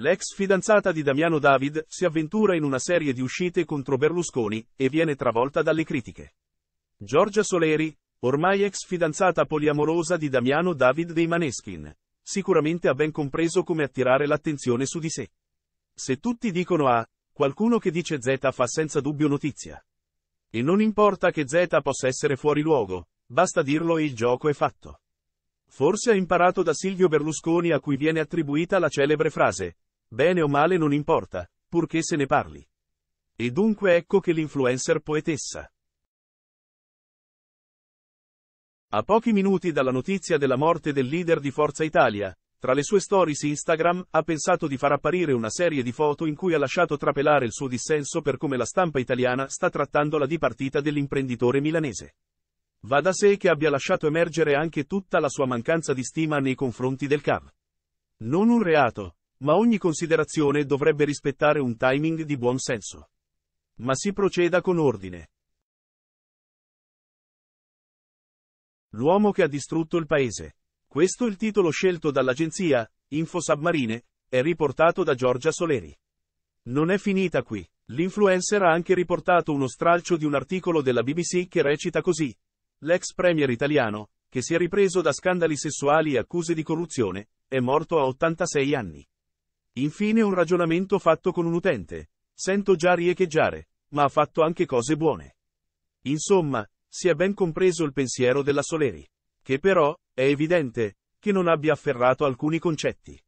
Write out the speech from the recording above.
L'ex fidanzata di Damiano David si avventura in una serie di uscite contro Berlusconi e viene travolta dalle critiche. Giorgia Soleri, ormai ex fidanzata poliamorosa di Damiano David dei Maneskin, sicuramente ha ben compreso come attirare l'attenzione su di sé. Se tutti dicono A, qualcuno che dice Z fa senza dubbio notizia. E non importa che Z possa essere fuori luogo, basta dirlo e il gioco è fatto. Forse ha imparato da Silvio Berlusconi a cui viene attribuita la celebre frase, Bene o male non importa, purché se ne parli. E dunque ecco che l'influencer poetessa. A pochi minuti dalla notizia della morte del leader di Forza Italia, tra le sue stories Instagram, ha pensato di far apparire una serie di foto in cui ha lasciato trapelare il suo dissenso per come la stampa italiana sta trattando la dipartita dell'imprenditore milanese. Va da sé che abbia lasciato emergere anche tutta la sua mancanza di stima nei confronti del CAV. Non un reato, ma ogni considerazione dovrebbe rispettare un timing di buon senso. Ma si proceda con ordine. L'uomo che ha distrutto il paese. Questo è il titolo scelto dall'agenzia, Infosubmarine, è riportato da Giorgia Soleri. Non è finita qui. L'influencer ha anche riportato uno stralcio di un articolo della BBC che recita così. L'ex premier italiano, che si è ripreso da scandali sessuali e accuse di corruzione, è morto a 86 anni. Infine un ragionamento fatto con un utente. Sento già riecheggiare, ma ha fatto anche cose buone. Insomma, si è ben compreso il pensiero della Soleri, che però, è evidente, che non abbia afferrato alcuni concetti.